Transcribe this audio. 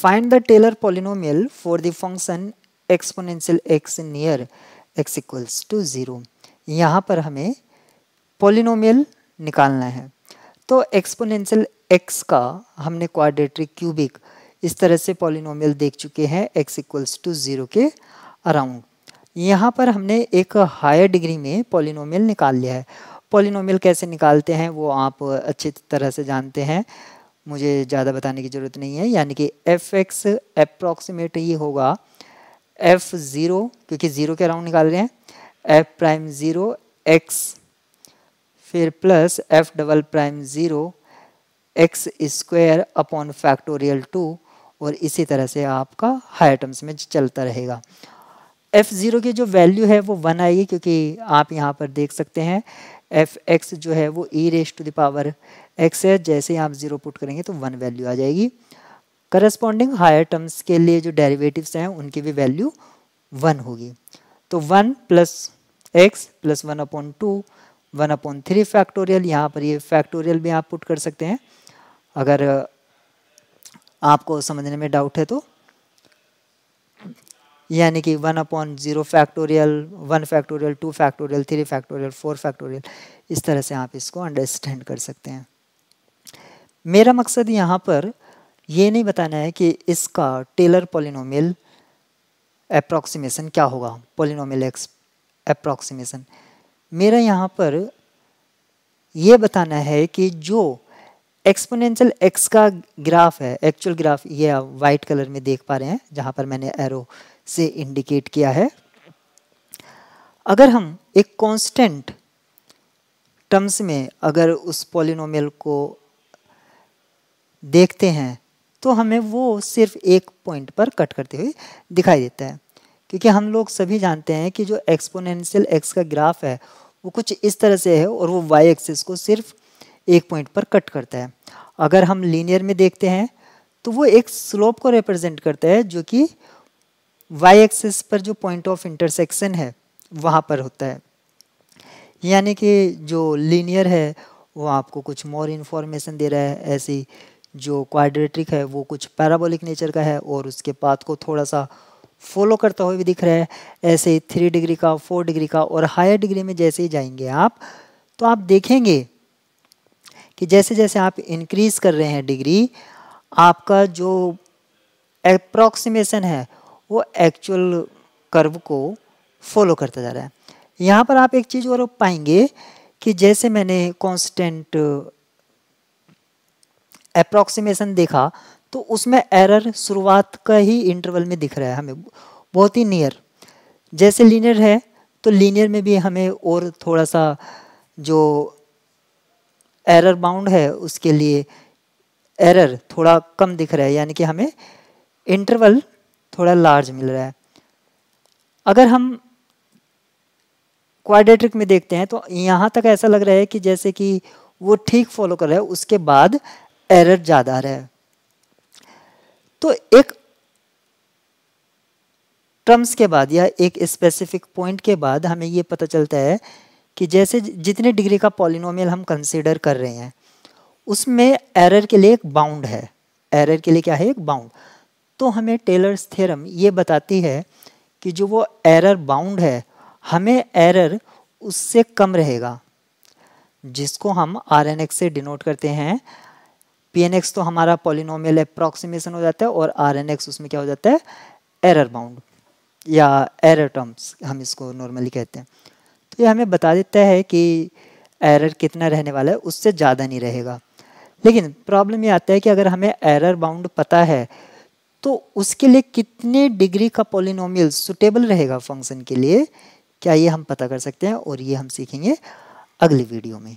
find the Taylor polynomial for the function exponential x near x equals to zero यहाँ पर हमें polynomial निकालना है तो एक्सपोनेंशियल एक्स का हमने क्वाड्रेटिक क्यूबिक इस तरह से पॉलिनोमियल देख चुके हैं एक्स इक्वल्स टू ज़ीरो के अराउंड यहाँ पर हमने एक हायर डिग्री में पॉलिनोमियल निकाल लिया है पॉलिनोमियल कैसे निकालते हैं वो आप अच्छी तरह से जानते हैं मुझे ज़्यादा बताने की ज़रूरत नहीं है यानी कि एफ एक्स अप्रॉक्सीमेट ही होगा एफ ज़ीरो क्योंकि ज़ीरो के अराउंड निकाल रहे हैं एफ प्राइम ज़ीरो एक्स फिर plus f double prime zero x square upon factorial two और इसी तरह से आपका हाई आइटम्स में चलता रहेगा एफ ज़ीरो की जो वैल्यू है वो वन आएगी क्योंकि आप यहाँ पर देख सकते हैं एफ एक्स जो है वो e raise to the power x है जैसे ही आप ज़ीरो पुट करेंगे तो वन वैल्यू आ जाएगी करस्पॉन्डिंग हायर टर्म्स के लिए जो डेरिवेटिव्स हैं उनकी भी वैल्यू वन होगी तो one plus x plus one upon two one upon three factorial यहाँ पर ये फैक्टोरियल भी आप पुट कर सकते हैं अगर आपको समझने में डाउट है तो यानी कि one upon zero factorial one factorial two factorial three factorial four factorial इस तरह से आप इसको अंडरस्टैंड कर सकते हैं मेरा मकसद यहाँ पर ये नहीं बताना है कि इसका टेलर पोलिनोमिल अप्रॉक्सीमेशन क्या होगा पोलिनोमिल एक्स अप्रॉक्सीमेशन मेरा यहाँ पर यह बताना है कि जो एक्सपोनेंशियल एक्स का ग्राफ है एक्चुअल ग्राफ ये आप वाइट कलर में देख पा रहे हैं जहाँ पर मैंने एरो से इंडिकेट किया है अगर हम एक कांस्टेंट टर्म्स में अगर उस पॉलिनोमियल को देखते हैं तो हमें वो सिर्फ एक पॉइंट पर कट करते हुए दिखाई देता है क्योंकि हम लोग सभी जानते हैं कि जो एक्सपोनेंशियल एक्स का ग्राफ है वो कुछ इस तरह से है और वो वाई एक्सिस को सिर्फ एक पॉइंट पर कट करता है अगर हम लीनियर में देखते हैं तो वो एक स्लोप को रिप्रेजेंट करता है जो कि वाई एक्सिस पर जो पॉइंट ऑफ इंटरसेक्शन है वहाँ पर होता है यानी कि जो लीनियर है वो आपको कुछ मोर इन्फॉर्मेशन दे रहा है ऐसी जो क्वाड्रेटिक है वो कुछ पैराबोलिक नेचर का है और उसके पाथ को थोड़ा सा फॉलो करता हुआ भी दिख रहा है ऐसे ही थ्री डिग्री का फोर डिग्री का और हायर डिग्री में जैसे ही जाएंगे आप तो आप देखेंगे कि जैसे जैसे आप इंक्रीज़ कर रहे हैं डिग्री आपका जो अप्रोक्सीमेशन है वो एक्चुअल कर्व को फॉलो करता जा रहा है यहाँ पर आप एक चीज़ और पाएंगे कि जैसे मैंने कांस्टेंट अप्रोक्सीमेशन देखा तो उसमें एरर शुरुआत का ही इंटरवल में दिख रहा है हमें बहुत ही नियर जैसे लीनियर है तो लीनियर में भी हमें और थोड़ा सा जो एरर बाउंड है उसके लिए एरर थोड़ा कम दिख रहा है यानी कि हमें इंटरवल थोड़ा लार्ज मिल रहा है अगर हम क्वाड्रेटिक में देखते हैं तो यहाँ तक ऐसा लग रहा है कि जैसे कि वो ठीक फॉलो कर रहा है उसके बाद एरर ज़्यादा रहा है तो एक टर्म्स के बाद या एक स्पेसिफिक पॉइंट के बाद हमें ये पता चलता है कि जैसे जितने डिग्री का पॉलिनोमियल हम कंसिडर कर रहे हैं उसमें एरर के लिए एक बाउंड है एरर के लिए क्या है एक बाउंड तो हमें टेलर्स थ्योरम ये बताती है कि जो वो एरर बाउंड है हमें एरर उससे कम रहेगा जिसको हम आर से डिनोट करते हैं पी तो हमारा पॉलिनोमियल अप्रॉक्सीमेशन हो जाता है और आर उसमें क्या हो जाता है एरर बाउंड या एरर टर्म्स हम इसको नॉर्मली कहते हैं तो ये हमें बता देता है कि एरर कितना रहने वाला है उससे ज़्यादा नहीं रहेगा लेकिन प्रॉब्लम ये आता है कि अगर हमें एरर बाउंड पता है तो उसके लिए कितने डिग्री का पोलिनोमियल सुटेबल रहेगा फंक्शन के लिए क्या ये हम पता कर सकते हैं और ये हम सीखेंगे अगली वीडियो में